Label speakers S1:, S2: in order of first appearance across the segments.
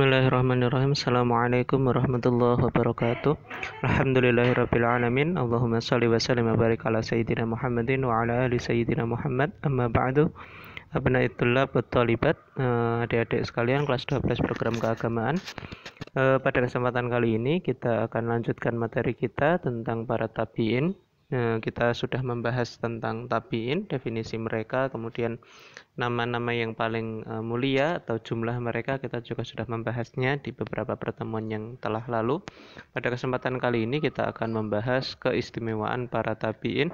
S1: Bismillahirrahmanirrahim Assalamualaikum warahmatullahi wabarakatuh Alhamdulillahirrabbilalamin Allahumma salli wa sallim wa barik ala Sayyidina Muhammadin wa ala ali Sayyidina Muhammad Amma ba'du Abna Itullah Talibat eh, Adik-adik sekalian kelas 12 program keagamaan eh, Pada kesempatan kali ini kita akan lanjutkan materi kita tentang para tabi'in Nah, kita sudah membahas tentang tabiin, definisi mereka, kemudian nama-nama yang paling eh, mulia atau jumlah mereka kita juga sudah membahasnya di beberapa pertemuan yang telah lalu. Pada kesempatan kali ini kita akan membahas keistimewaan para tabiin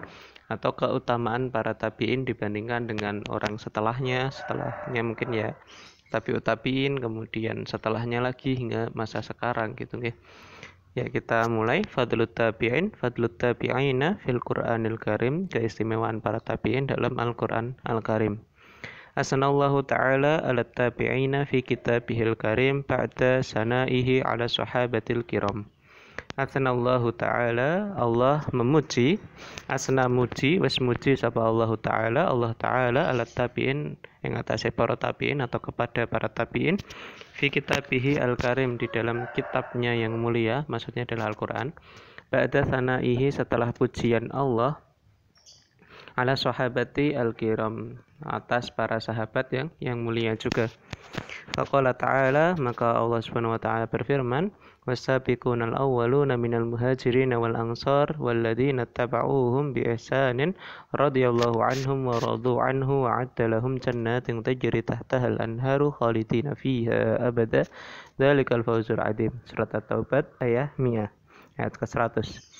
S1: atau keutamaan para tabiin dibandingkan dengan orang setelahnya, setelahnya mungkin ya tabiut tabiin, kemudian setelahnya lagi hingga masa sekarang gitu nggih. Ya, kita mulai fadlut tabi'in, fadlut tabi'ina fil Qur'anil Karim, keistimewaan para tabi'in dalam Al-Qur'an Al-Karim. Asanallahu ta'ala ala tabi'ina fi kitabihil karim ba'da sana'ihi ala sahabatil kiram. Allah taala Allah memuji asna muji wes muji sapa Allah taala Allah taala alat tabiin yang atasnya para tabiin atau kepada para tabiin fi kitabihi al-karim di dalam kitabnya yang mulia maksudnya adalah Al-Qur'an ba'da sanaihi setelah pujian Allah ala sahabati al-kiram atas para sahabat yang yang mulia juga. Fakala ta'ala maka Allah Subhanahu wa taala berfirman والسابقون الأولون من المهاجرين والأنصار والذين اتبعوهم بإحسان رضي الله عنهم ورضوا عنه وعد لهم جنات تجري تحتها الأنهار خالدين فيها أبدا ذلك الفوز العظيم سورة التوبة آية 100 ayat ke 100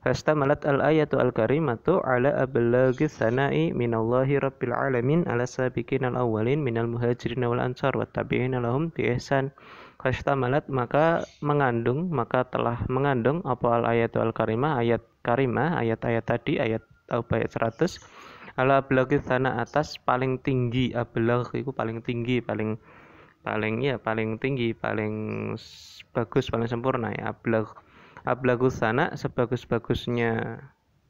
S1: Fastamalat al-ayatu al-karimatu ala ablagi sana'i minallahi rabbil alamin ala sabikin al-awwalin minal muhajirin wal ansar wa tabi'in alahum bi ihsan. Fastamalat maka mengandung, maka telah mengandung apa al-ayatu al-karimah, ayat karimah, ayat-ayat tadi, ayat apa ayat 100 ala ablagi sana atas paling tinggi ablag itu paling tinggi paling paling ya paling tinggi paling bagus paling sempurna ya ablag ablagus sana sebagus-bagusnya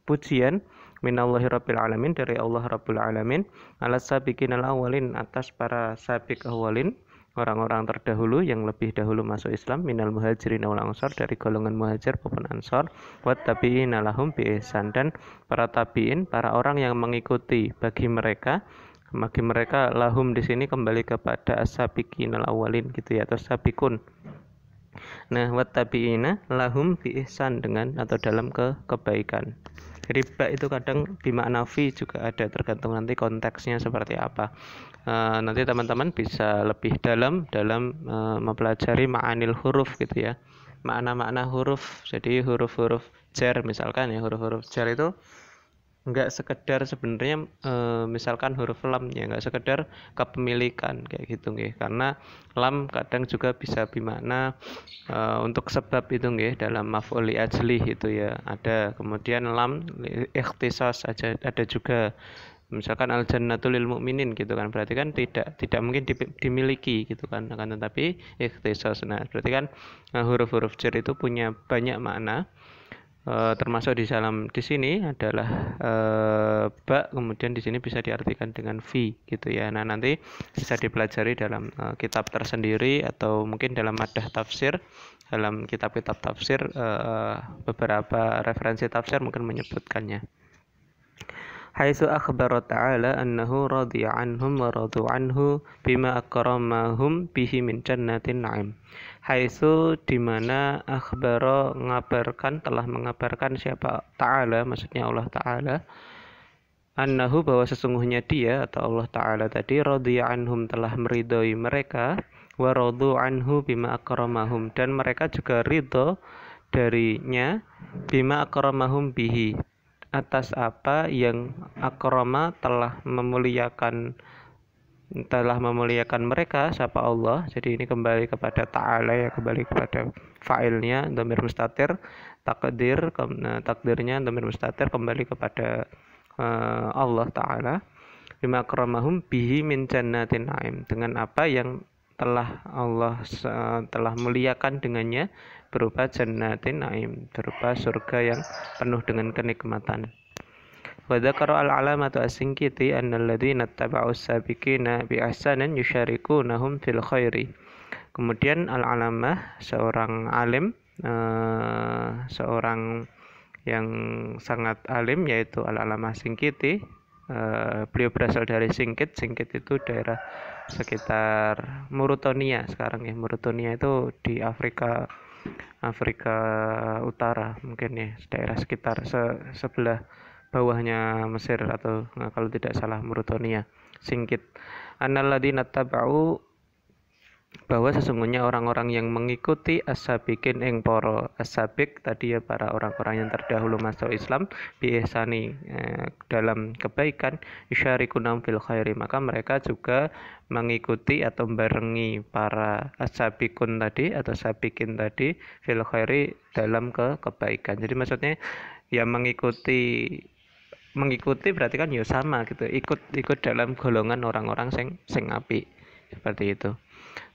S1: pujian minallahi rabbil alamin dari Allah rabbul alamin ala sabiqin al awalin atas para sabik awalin orang-orang terdahulu yang lebih dahulu masuk Islam minal muhajirin wal ansar dari golongan muhajir maupun ansar wat tabi'in bi ihsan dan para tabi'in para orang yang mengikuti bagi mereka bagi mereka lahum di sini kembali kepada as-sabiqin al awalin gitu ya atau sabiqun Nah, watabiina lahum bi ihsan dengan atau dalam ke kebaikan. Riba itu kadang bimakna fi juga ada tergantung nanti konteksnya seperti apa. Uh, nanti teman-teman bisa lebih dalam dalam uh, mempelajari ma'anil huruf gitu ya. Makna-makna huruf. Jadi huruf-huruf jar misalkan ya huruf-huruf jar itu nggak sekedar sebenarnya e, misalkan huruf lam ya nggak sekedar kepemilikan kayak gitu nih karena lam kadang juga bisa bimana e, untuk sebab itu nih dalam maf'uli ajli itu ya ada kemudian lam ikhtisas aja ada juga misalkan al jannatul lil mukminin gitu kan berarti kan tidak tidak mungkin di, dimiliki gitu kan akan tetapi ikhtisas nah berarti kan eh, huruf-huruf jer itu punya banyak makna eh, termasuk di dalam di sini adalah eh, bak kemudian di sini bisa diartikan dengan v gitu ya nah nanti bisa dipelajari dalam eh, kitab tersendiri atau mungkin dalam madah tafsir dalam kitab-kitab tafsir eh, beberapa referensi tafsir mungkin menyebutkannya haitsu akhbara ta'ala annahu radhiya wa radu bima akramahum bihi min jannatin na'im Haitsu mana akhbaro mengabarkan telah mengabarkan siapa Ta'ala maksudnya Allah Ta'ala annahu bahwa sesungguhnya dia atau Allah Ta'ala tadi radhiya anhum telah meridhoi mereka wa anhu bima akramahum dan mereka juga ridho darinya bima akramahum bihi atas apa yang akrama telah memuliakan telah memuliakan mereka siapa Allah jadi ini kembali kepada ta'ala ya kembali kepada failnya domir mustatir takdir ke, eh, takdirnya domir mustatir kembali kepada uh, Allah ta'ala bimakramahum bihi min jannatin naim dengan apa yang telah Allah uh, telah muliakan dengannya berupa jannatin naim berupa surga yang penuh dengan kenikmatan وذكر العلامة al أن الذين اتبعوا السابقين di يشاركونهم في الخير bi fil khairi. Kemudian al alama seorang alim uh, seorang yang sangat alim yaitu al alama Singkiti. Uh, beliau berasal dari Singkit. Singkit itu daerah sekitar Murutonia sekarang ya. Murutonia itu di Afrika Afrika Utara mungkin ya, daerah sekitar se sebelah bawahnya Mesir atau nah, kalau tidak salah Murutonia singkit nata tabau bahwa sesungguhnya orang-orang yang mengikuti asabikin as ing poro asabik tadi ya para orang-orang yang terdahulu masuk Islam biasani eh, dalam kebaikan isyarikunam fil khairi maka mereka juga mengikuti atau barengi para asabikun tadi atau sabikin tadi fil khairi dalam ke kebaikan jadi maksudnya ya mengikuti mengikuti berarti kan ya sama gitu ikut ikut dalam golongan orang-orang sing sing api seperti itu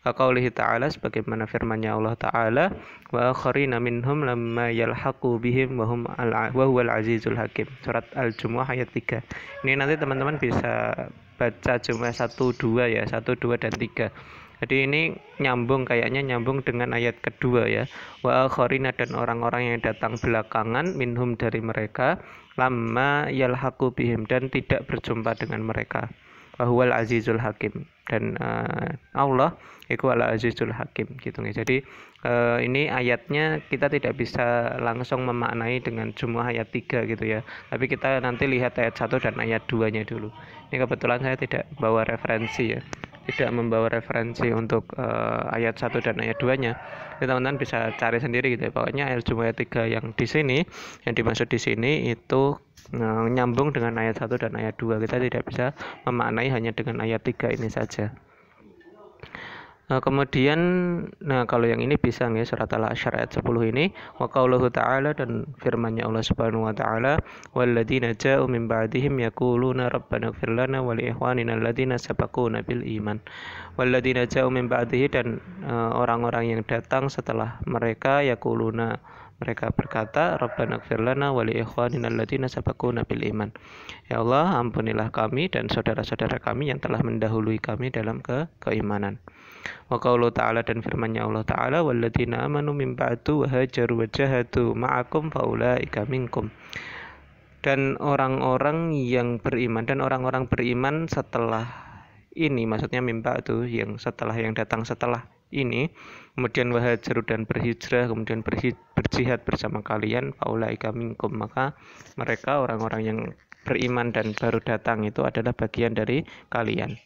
S1: Qaulihi ta'ala sebagaimana firmannya Allah ta'ala wa akharina minhum lamma yalhaqu bihim wa hum al wa huwal azizul hakim surat al-jumuah ayat 3 ini nanti teman-teman bisa baca jumlah 1 2 ya 1 2 dan 3 jadi ini nyambung kayaknya nyambung dengan ayat kedua ya wa akhirina dan orang-orang yang datang belakangan minhum dari mereka lama yalhaku bihim dan tidak berjumpa dengan mereka bahwal azizul hakim dan uh, Allah itu al azizul hakim gitu nih. jadi uh, ini ayatnya kita tidak bisa langsung memaknai dengan jumlah ayat tiga gitu ya tapi kita nanti lihat ayat satu dan ayat duanya dulu ini kebetulan saya tidak bawa referensi ya tidak membawa referensi untuk uh, ayat 1 dan ayat 2 nya Jadi teman-teman bisa cari sendiri gitu ya pokoknya ayat Jumlah 3 yang di sini yang dimaksud di sini itu uh, nyambung dengan ayat 1 dan ayat 2 kita tidak bisa memaknai hanya dengan ayat 3 ini saja Nah, kemudian nah kalau yang ini bisa nggih surat al-asyr ayat 10 ini wa qauluhu ta'ala dan firman-Nya Allah Subhanahu wa taala walladzina ja'u min ba'dihim yaquluna rabbana ighfir lana wa li ikhwanina alladzina sabaquna bil iman walladzina ja'u min ba'dihi dan eh, orang-orang uh, yang datang setelah mereka yaquluna mereka berkata, Rabbana gfirlana wali ikhwanina allatina sabakuna bil iman. Ya Allah, ampunilah kami dan saudara-saudara kami yang telah mendahului kami dalam ke keimanan. Wa qaulu ta'ala dan firmannya Allah ta'ala walladzina amanu min ba'du wa hajaru wa jahadu ma'akum faulaika minkum dan orang-orang yang beriman dan orang-orang beriman setelah ini maksudnya mimba itu yang setelah yang datang setelah ini kemudian wahajaru dan berhijrah kemudian berjihad bersama kalian faulaika minkum maka mereka orang-orang yang beriman dan baru datang itu adalah bagian dari kalian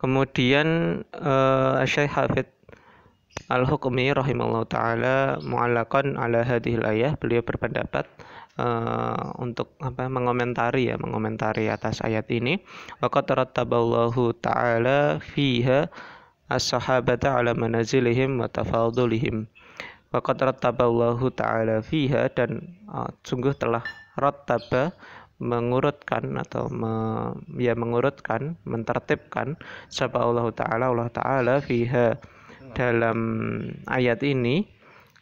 S1: kemudian uh, Syekh Hafid Al-Hukmi rahimahullah taala mu'allaqan ala hadhil ayah beliau berpendapat uh, untuk apa mengomentari ya mengomentari atas ayat ini waqad rattaballahu taala fiha as-sahabata ala manazilihim wa tafadulihim. Waqad rattaballahu ta'ala fiha dan uh, sungguh telah rattaba mengurutkan atau me, ya mengurutkan, mentertibkan sapa Allah taala Allah taala fiha dalam ayat ini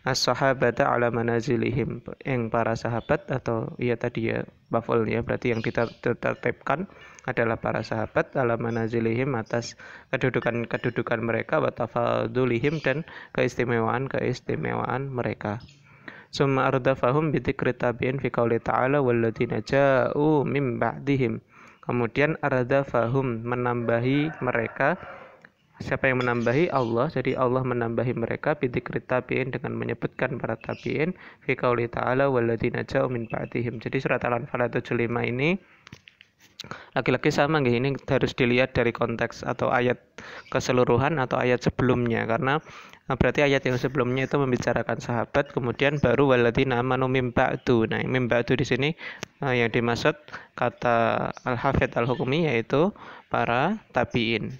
S1: as-sahabata ala manazilihim yang para sahabat atau ya tadi ya bafol ya berarti yang kita tertibkan adalah para sahabat ala manazilihim atas kedudukan-kedudukan mereka wa tafadulihim dan keistimewaan-keistimewaan mereka summa ardafahum bidzikri tabi'in fi qauli ta'ala walladzina ja'u mim ba'dihim kemudian ardafahum menambahi mereka siapa yang menambahi Allah jadi Allah menambahi mereka bidzikri tabiin dengan menyebutkan para tabiin fi qauli ta'ala walladzina ja'u min jadi surat al-anfal 75 ini laki-laki sama nggih ini harus dilihat dari konteks atau ayat keseluruhan atau ayat sebelumnya karena eh, berarti ayat yang sebelumnya itu membicarakan sahabat kemudian baru waladina amanu mimba'du nah mimba'du di sini eh, yang dimaksud kata al-hafidh al-hukmi yaitu para tabiin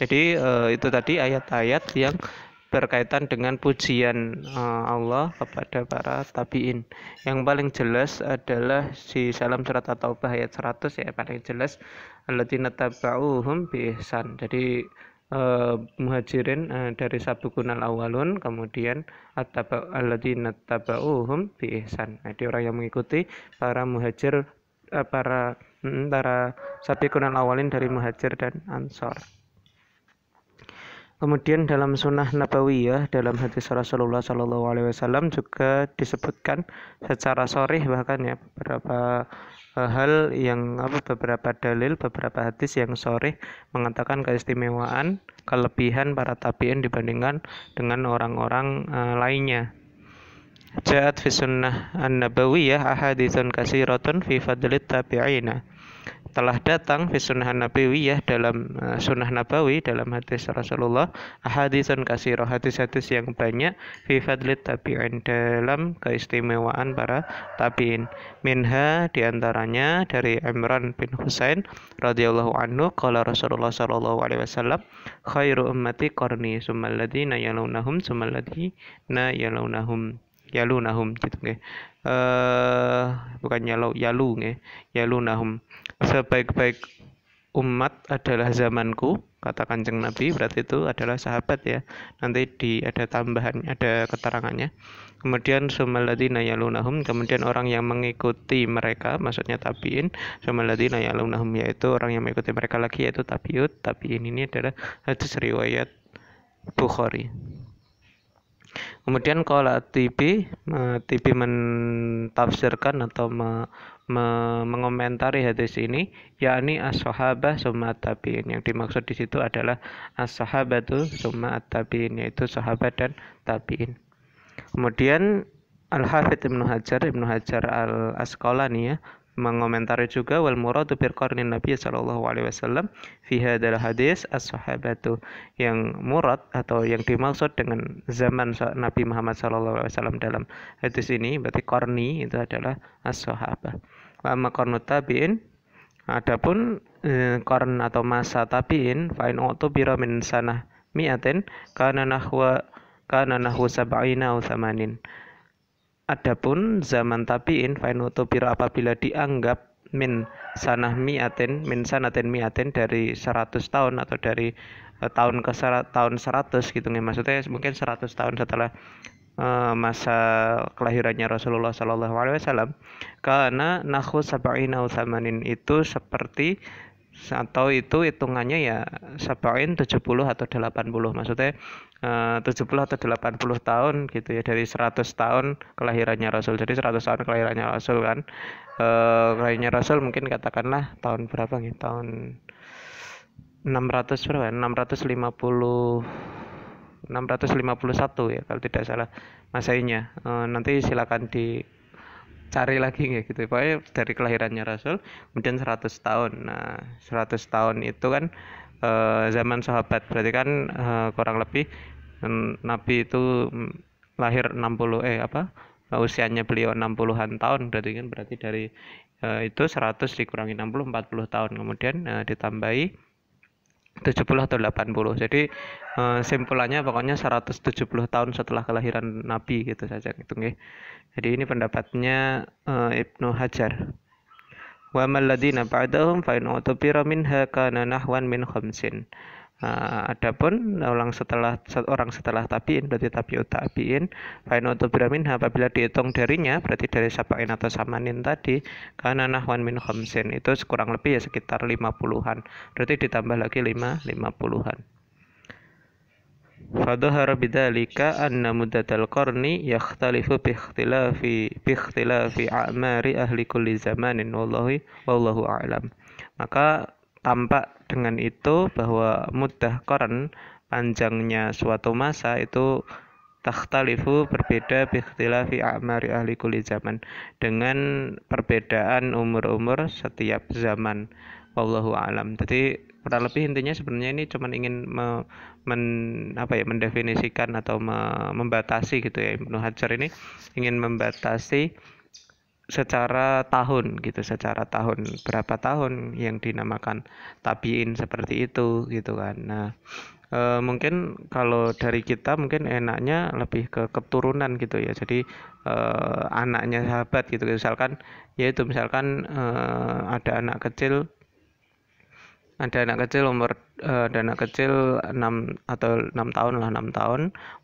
S1: jadi uh, itu tadi ayat-ayat yang berkaitan dengan pujian uh, Allah kepada para tabiin. Yang paling jelas adalah di Salam Surat At-Taubah ayat 100 ya paling jelas alladzina tabauhum bihsan. Jadi uh, muhajirin uh, dari kunal awalun kemudian alladzina tabauhum bi ihsan. Jadi nah, orang yang mengikuti para muhajir uh, para antara mm, kunal awalin dari muhajir dan ansor. Kemudian dalam sunnah nabawiyah dalam hadis Rasulullah Shallallahu Alaihi Wasallam juga disebutkan secara sorih bahkan ya beberapa eh, hal yang apa beberapa dalil beberapa hadis yang sorih mengatakan keistimewaan kelebihan para tabiin dibandingkan dengan orang-orang uh, lainnya. Ja'at fi sunnah an-nabawiyah ahaditsun kasiratun fi fadlit tabi'ina telah datang fi sunnah ya dalam eh, sunnah nabawi dalam hadis Rasulullah ahaditsun katsirah hadis-hadis yang banyak fi tapi tabi'in dalam keistimewaan para tabi'in minha diantaranya dari Imran bin Husain radhiyallahu anhu qala Rasulullah sallallahu alaihi wasallam khairu ummati qarni summa alladziina yalunahum sumaladi na yalunahum yalunahum gitu nggih. Okay eh bukan yalu yalu nge, yalunahum sebaik-baik umat adalah zamanku kata kanjeng nabi berarti itu adalah sahabat ya nanti di ada tambahan ada keterangannya kemudian sumaladina yalunahum kemudian orang yang mengikuti mereka maksudnya tabiin sumaladina yalunahum yaitu orang yang mengikuti mereka lagi yaitu tabiut tabiin ini adalah hadis riwayat Bukhari Kemudian kalau TV eh, TV mentafsirkan atau me, me, mengomentari hadis ini, yakni as-sahabah summa tabiin. Yang dimaksud di situ adalah as-sahabatu summa tabiin, yaitu sahabat dan tabiin. Kemudian Al-Hafidh Ibnu Hajar, Ibnu Hajar Al-Asqalani ya, mengomentari juga wal muradu bir qarnin Nabi sallallahu alaihi wasallam fi hadzal hadis as-sahabatu yang murad atau yang dimaksud dengan zaman Nabi Muhammad sallallahu alaihi wasallam dalam hadis ini berarti qarni itu adalah as-sahabah. Wa ma qarnu tabi'in adapun eh, atau masa tabi'in fa in utubira min sanah mi'atin kana nahwa kana nahwa sab'ina aw 80 Adapun zaman tabi'in fainutubira apabila dianggap min sanah mi'atin min sanatin mi'atin dari 100 tahun atau dari uh, tahun ke serat, tahun 100 gitu nih maksudnya mungkin 100 tahun setelah eh, masa kelahirannya Rasulullah Shallallahu Alaihi Wasallam karena nahu sabain au itu seperti atau itu hitungannya ya tujuh 70 atau 80 maksudnya eh, uh, 70 atau 80 tahun gitu ya dari 100 tahun kelahirannya Rasul jadi 100 tahun kelahirannya Rasul kan uh, kelahirannya Rasul mungkin katakanlah tahun berapa nih tahun 600 berapa 650 ya? 651 ya kalau tidak salah masainya eh, nanti silakan di cari lagi ya gitu pokoknya dari kelahirannya Rasul kemudian 100 tahun nah 100 tahun itu kan e, zaman sahabat berarti kan e, kurang lebih Nabi itu lahir 60 eh apa usianya beliau 60-an tahun berarti kan berarti dari e, itu 100 dikurangi 60 40 tahun kemudian uh, ditambahi 70 atau 80 jadi eh, simpulannya pokoknya 170 tahun setelah kelahiran Nabi gitu saja gitu nih jadi ini pendapatnya uh, Ibnu Hajar wa malladina ba'dahum fa in utbira minha kana nahwan min khamsin Nah, adapun orang setelah orang setelah tabiin berarti tabiut tabiin fain utubiramin apabila dihitung darinya berarti dari sapain atau samanin tadi karena nahwan min khamsin itu kurang lebih ya sekitar 50-an berarti ditambah lagi 5 50-an Fadhahara bidzalika anna muddatal qarni yakhtalifu bi ikhtilafi bi ikhtilafi a'mari ahli kulli zamanin wallahi wallahu a'lam maka Tampak dengan itu bahwa mudah koran panjangnya suatu masa itu takhtalifu berbeda bikhtilafi a'mari ahli kuli zaman dengan perbedaan umur-umur setiap zaman wallahu alam jadi kurang lebih intinya sebenarnya ini cuma ingin me, men, apa ya mendefinisikan atau me, membatasi gitu ya Ibnu Hajar ini ingin membatasi secara tahun gitu secara tahun berapa tahun yang dinamakan tabiin seperti itu gitu kan nah e, mungkin kalau dari kita mungkin enaknya lebih ke keturunan gitu ya jadi e, anaknya sahabat gitu misalkan yaitu misalkan e, ada anak kecil ada anak kecil umur uh, ada anak kecil 6 atau 6 tahun lah 6 tahun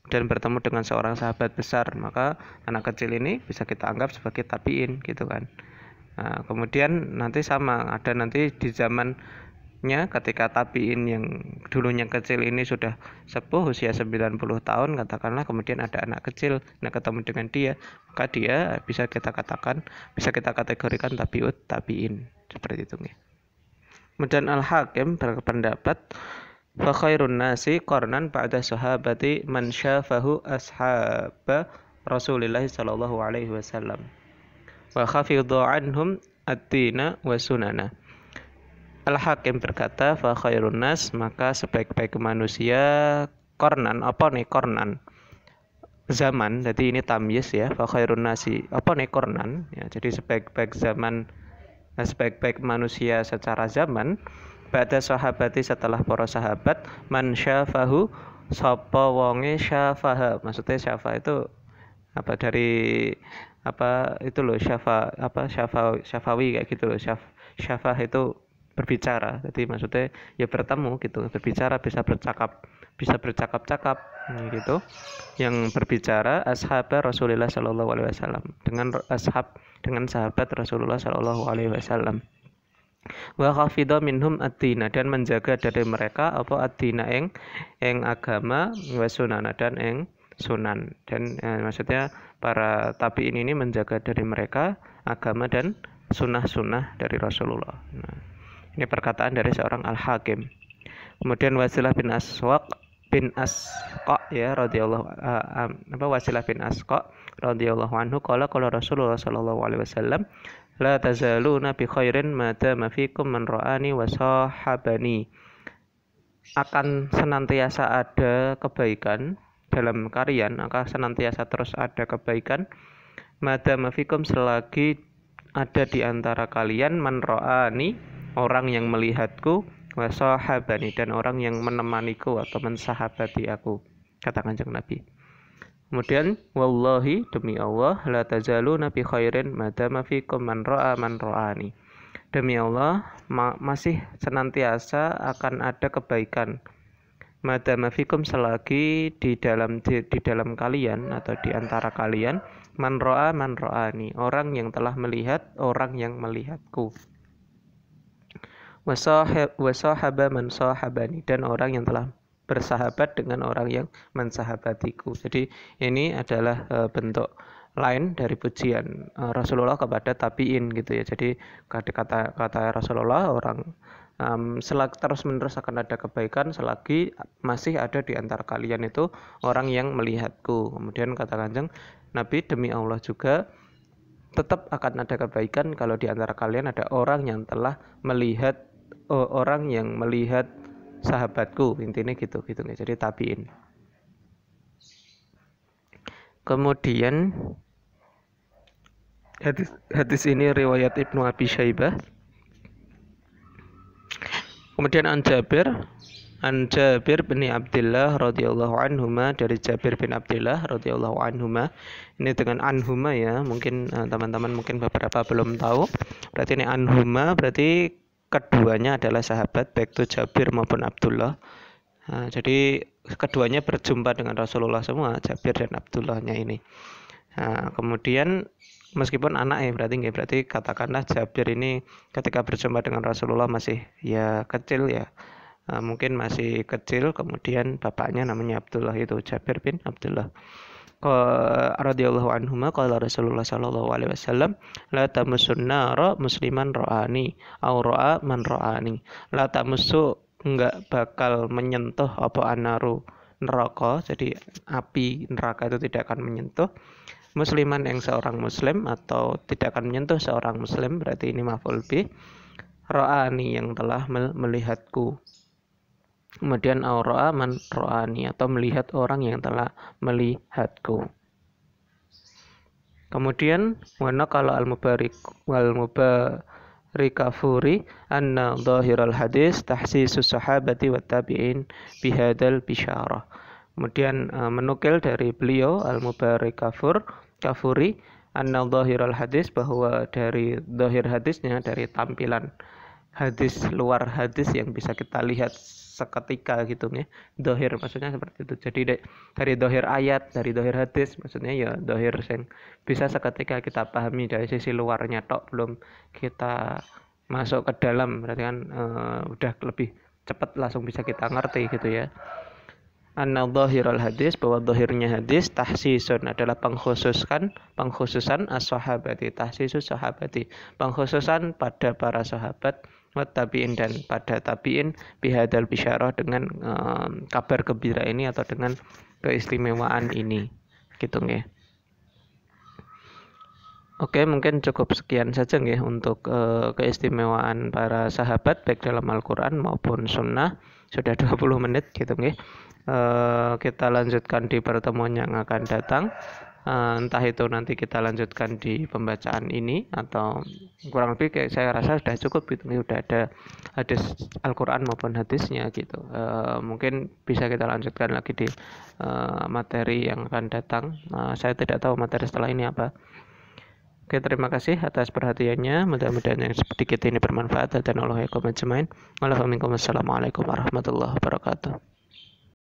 S1: dan bertemu dengan seorang sahabat besar maka anak kecil ini bisa kita anggap sebagai tabiin gitu kan nah, kemudian nanti sama ada nanti di zamannya ketika tabiin yang dulunya kecil ini sudah sepuh usia 90 tahun katakanlah kemudian ada anak kecil nah ketemu dengan dia maka dia bisa kita katakan bisa kita kategorikan tabiut tabiin seperti itu nih Kemudian Al-Hakim berpendapat fa khairun nasi qarnan ba'da sahabati man syafahu ashaba Rasulullah sallallahu alaihi wasallam wa khafidhu anhum ad-dina wa sunana. Al-Hakim berkata, fa khairun nas, maka sebaik-baik manusia kornan, apa nih kornan? Zaman, jadi ini tamyiz ya, fa khairun nasi, apa nih kornan? Ya, jadi sebaik-baik zaman nah, sebaik-baik manusia secara zaman pada sahabati setelah para sahabat Man syafahu sapa wonge syafaha Maksudnya syafa itu apa dari apa itu loh syafa apa syafa syafawi kayak gitu loh syaf syafah itu berbicara jadi maksudnya ya bertemu gitu berbicara bisa bercakap bisa bercakap-cakap gitu yang berbicara ashab Rasulullah Shallallahu Alaihi Wasallam dengan ashab dengan sahabat Rasulullah Shallallahu Alaihi Wasallam wa khafidha minhum adina dan menjaga dari mereka apa adina eng eng agama wa sunana dan eng sunan dan eh, maksudnya para tabiin ini menjaga dari mereka agama dan sunnah-sunnah dari Rasulullah. Nah, ini perkataan dari seorang al-hakim. Kemudian Wasilah bin Aswaq bin Asqa ya radhiyallahu uh, um, apa Wasilah bin Asqa radhiyallahu anhu kala kala Rasulullah sallallahu alaihi wasallam la tazaluna bi khairin ma dama fikum man ra'ani wa sahabani akan senantiasa ada kebaikan dalam kalian akan senantiasa terus ada kebaikan madama mafikum selagi ada di antara kalian man ra'ani orang yang melihatku wasohabani dan orang yang menemaniku atau mensahabati aku kata kanjeng Nabi kemudian wallahi demi Allah la tazalu nabi khairin madama fikum man ra'a man ra'ani demi Allah ma masih senantiasa akan ada kebaikan madama fikum selagi di dalam di, di dalam kalian atau di antara kalian man ra'a man ra'ani orang yang telah melihat orang yang melihatku wasahaba man sahabani dan orang yang telah bersahabat dengan orang yang mensahabatiku. Jadi ini adalah eh, bentuk lain dari pujian eh, Rasulullah kepada tabiin gitu ya. Jadi kata kata Rasulullah orang um, selak terus menerus akan ada kebaikan selagi masih ada di antara kalian itu orang yang melihatku kemudian kata kanjeng nabi demi allah juga tetap akan ada kebaikan kalau di antara kalian ada orang yang telah melihat orang yang melihat sahabatku intinya gitu gitu nih jadi tabiin kemudian hadis hadis ini riwayat Ibnu Abi Syaibah kemudian An Jabir An Jabir bin Abdullah radhiyallahu anhuma dari Jabir bin Abdullah radhiyallahu anhuma. Ini dengan anhuma ya, mungkin eh, teman-teman teman -teman mungkin beberapa belum tahu. Berarti ini anhuma berarti keduanya adalah sahabat baik itu Jabir maupun Abdullah nah, jadi keduanya berjumpa dengan Rasulullah semua Jabir dan Abdullahnya ini nah, kemudian meskipun anak ya berarti nggak berarti katakanlah Jabir ini ketika berjumpa dengan Rasulullah masih ya kecil ya nah, mungkin masih kecil kemudian bapaknya namanya Abdullah itu Jabir bin Abdullah radhiyallahu ma qala Rasulullah sallallahu alaihi wasallam la tamassun nara musliman roani, au ra'a man roani, la tamassu enggak bakal menyentuh apa anaru neraka jadi api neraka itu tidak akan menyentuh musliman yang seorang muslim atau tidak akan menyentuh seorang muslim berarti ini maful bi ro'ani yang telah melihatku Kemudian auroa man roani atau melihat orang yang telah melihatku. Kemudian wana kalau al mubarik wal mubarikafuri anna al hadis tahsi sahabati watabiin tabi'in bihadal bisyarah. Kemudian e, menukil dari beliau al mubarikafur kafuri an anna al hadis bahwa dari dhahir hadisnya dari tampilan hadis luar hadis yang bisa kita lihat seketika gitu nih ya. dohir maksudnya seperti itu jadi dari dohir ayat dari dohir hadis maksudnya ya dohir yang bisa seketika kita pahami dari sisi luarnya tok belum kita masuk ke dalam berarti kan e, udah lebih cepat langsung bisa kita ngerti gitu ya anna al hadis bahwa dohirnya hadis tahsisun adalah pengkhususkan pengkhususan as-sahabati tahsisus sahabati pengkhususan pada para sahabat tabiin dan pada tabiin bihadal bisyarah dengan um, kabar gembira ini atau dengan keistimewaan ini gitu nggih. Oke, mungkin cukup sekian saja nggih untuk uh, keistimewaan para sahabat baik dalam Al-Qur'an maupun sunnah. Sudah 20 menit gitu nggih. Uh, kita lanjutkan di pertemuan yang akan datang. Eh, entah itu nanti kita lanjutkan di pembacaan ini atau kurang lebih kayak saya rasa sudah cukup gitu ini udah ada hadis Al-Qur'an maupun hadisnya gitu uh, mungkin bisa kita lanjutkan lagi di uh, materi yang akan datang uh, saya tidak tahu materi setelah ini apa Oke, terima kasih atas perhatiannya. Mudah-mudahan yang sedikit ini bermanfaat dan Allah ya Assalamualaikum warahmatullahi wabarakatuh.